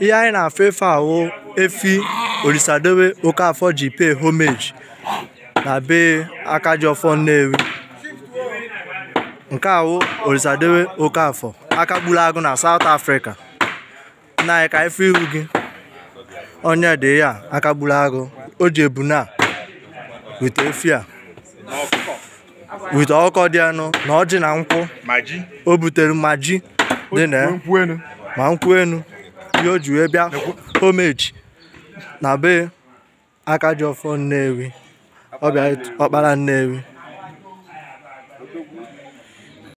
ihe anyị na-afụ efe ahụ efi Orisadowe Okafọ ji pay homage na be Akajọfọ Nnewi nke ahụ Orisadowe Okafọ gburu agụ na South Africa na ka anyị iwu gị onye dị ya aka gburu agụ o ji ebuna wit efi a wite ọkọ dị anụ na ọjị na nkwụ o butere ma ji dị na ma nkwụ enu oge o ji wee bịa homeji na be Akajiọfọ Nnewi ọbịa ọkpara Nnewi